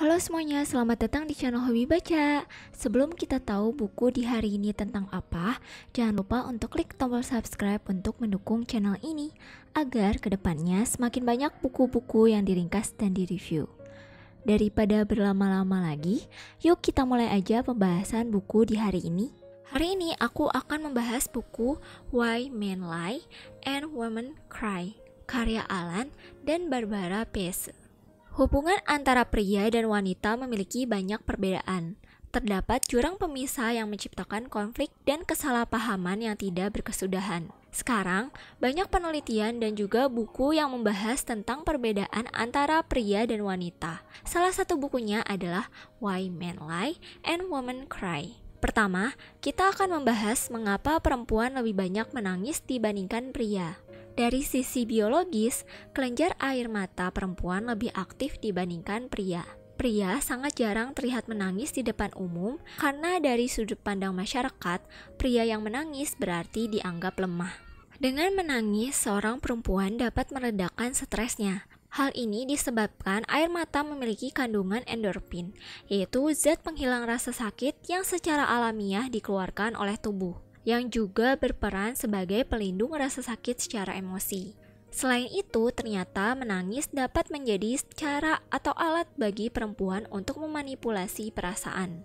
Halo semuanya, selamat datang di channel Hobi Baca. Sebelum kita tahu buku di hari ini tentang apa, jangan lupa untuk klik tombol subscribe untuk mendukung channel ini agar kedepannya semakin banyak buku-buku yang diringkas dan direview. Daripada berlama-lama lagi, yuk kita mulai aja pembahasan buku di hari ini. Hari ini aku akan membahas buku Why Men Lie and Women Cry karya Alan dan Barbara Pace. Hubungan antara pria dan wanita memiliki banyak perbedaan. Terdapat jurang pemisah yang menciptakan konflik dan kesalahpahaman yang tidak berkesudahan. Sekarang, banyak penelitian dan juga buku yang membahas tentang perbedaan antara pria dan wanita. Salah satu bukunya adalah Why Men Lie and Women Cry. Pertama, kita akan membahas mengapa perempuan lebih banyak menangis dibandingkan pria. Dari sisi biologis, kelenjar air mata perempuan lebih aktif dibandingkan pria. Pria sangat jarang terlihat menangis di depan umum karena dari sudut pandang masyarakat, pria yang menangis berarti dianggap lemah. Dengan menangis, seorang perempuan dapat meredakan stresnya. Hal ini disebabkan air mata memiliki kandungan endorfin, yaitu zat penghilang rasa sakit yang secara alamiah dikeluarkan oleh tubuh yang juga berperan sebagai pelindung rasa sakit secara emosi. Selain itu, ternyata menangis dapat menjadi cara atau alat bagi perempuan untuk memanipulasi perasaan.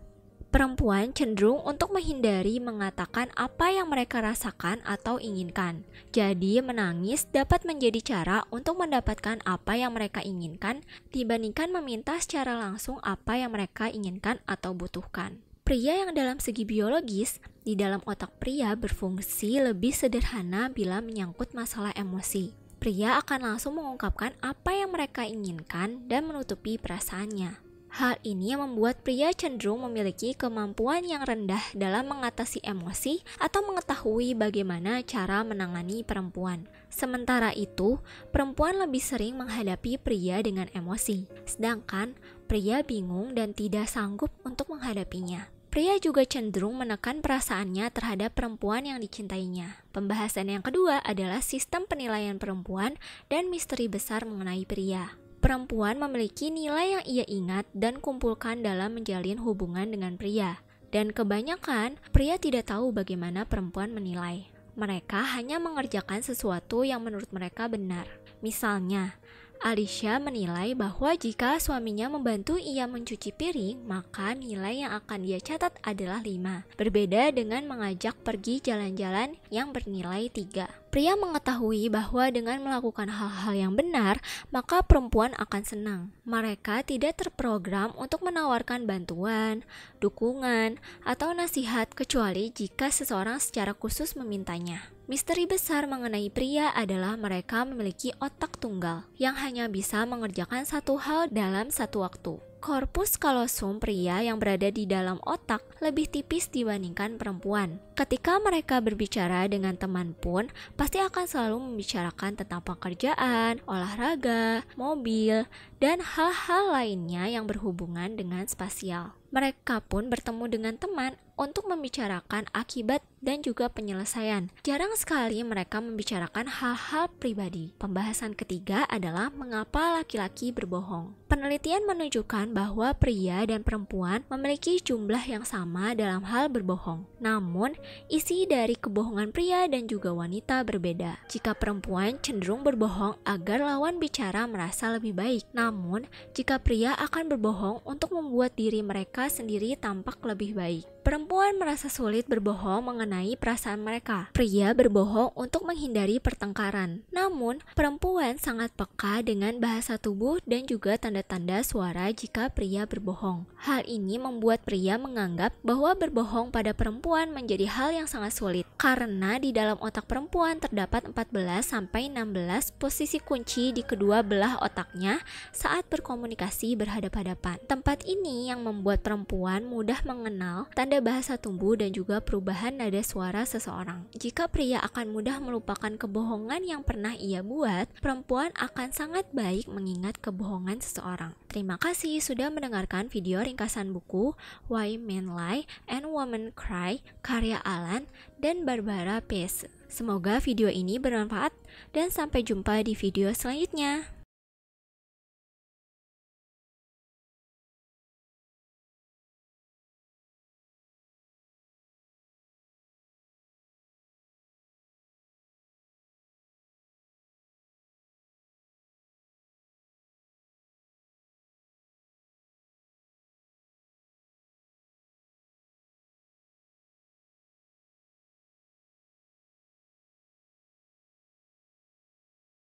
Perempuan cenderung untuk menghindari mengatakan apa yang mereka rasakan atau inginkan. Jadi, menangis dapat menjadi cara untuk mendapatkan apa yang mereka inginkan dibandingkan meminta secara langsung apa yang mereka inginkan atau butuhkan. Pria yang dalam segi biologis di dalam otak pria berfungsi lebih sederhana bila menyangkut masalah emosi. Pria akan langsung mengungkapkan apa yang mereka inginkan dan menutupi perasaannya. Hal ini yang membuat pria cenderung memiliki kemampuan yang rendah dalam mengatasi emosi atau mengetahui bagaimana cara menangani perempuan. Sementara itu, perempuan lebih sering menghadapi pria dengan emosi, sedangkan pria bingung dan tidak sanggup untuk menghadapinya. Pria juga cenderung menekan perasaannya terhadap perempuan yang dicintainya. Pembahasan yang kedua adalah sistem penilaian perempuan dan misteri besar mengenai pria. Perempuan memiliki nilai yang ia ingat dan kumpulkan dalam menjalin hubungan dengan pria, dan kebanyakan pria tidak tahu bagaimana perempuan menilai. Mereka hanya mengerjakan sesuatu yang menurut mereka benar. Misalnya, Alicia menilai bahwa jika suaminya membantu ia mencuci piring, maka nilai yang akan ia catat adalah 5. Berbeda dengan mengajak pergi jalan-jalan yang bernilai 3 pria mengetahui bahwa dengan melakukan hal-hal yang benar, maka perempuan akan senang. Mereka tidak terprogram untuk menawarkan bantuan, dukungan, atau nasihat kecuali jika seseorang secara khusus memintanya. Misteri besar mengenai pria adalah mereka memiliki otak tunggal yang hanya bisa mengerjakan satu hal dalam satu waktu. Korpus kalosum pria yang berada di dalam otak lebih tipis dibandingkan perempuan. Ketika mereka berbicara dengan teman pun, pasti akan selalu membicarakan tentang pekerjaan, olahraga, mobil, dan hal-hal lainnya yang berhubungan dengan spasial. Mereka pun bertemu dengan teman untuk membicarakan akibat dan juga penyelesaian. Jarang sekali mereka membicarakan hal-hal pribadi. Pembahasan ketiga adalah mengapa laki-laki berbohong. Penelitian menunjukkan bahwa pria dan perempuan memiliki jumlah yang sama dalam hal berbohong. Namun, isi dari kebohongan pria dan juga wanita berbeda. Jika perempuan cenderung berbohong agar lawan bicara merasa lebih baik, namun jika pria akan berbohong untuk membuat diri mereka sendiri tampak lebih baik. Perempuan merasa sulit berbohong mengenai perasaan mereka. Pria berbohong untuk menghindari pertengkaran. Namun, perempuan sangat peka dengan bahasa tubuh dan juga tanda-tanda suara jika pria berbohong. Hal ini membuat pria menganggap bahwa berbohong pada perempuan menjadi hal yang sangat sulit karena di dalam otak perempuan terdapat 14 sampai 16 posisi kunci di kedua belah otaknya saat berkomunikasi berhadapan hadapan Tempat ini yang membuat perempuan mudah mengenal tanda pada bahasa tumbuh dan juga perubahan nada suara seseorang. Jika pria akan mudah melupakan kebohongan yang pernah ia buat, perempuan akan sangat baik mengingat kebohongan seseorang. Terima kasih sudah mendengarkan video ringkasan buku Why Men Lie and Women Cry karya Alan dan Barbara Pace. Semoga video ini bermanfaat dan sampai jumpa di video selanjutnya.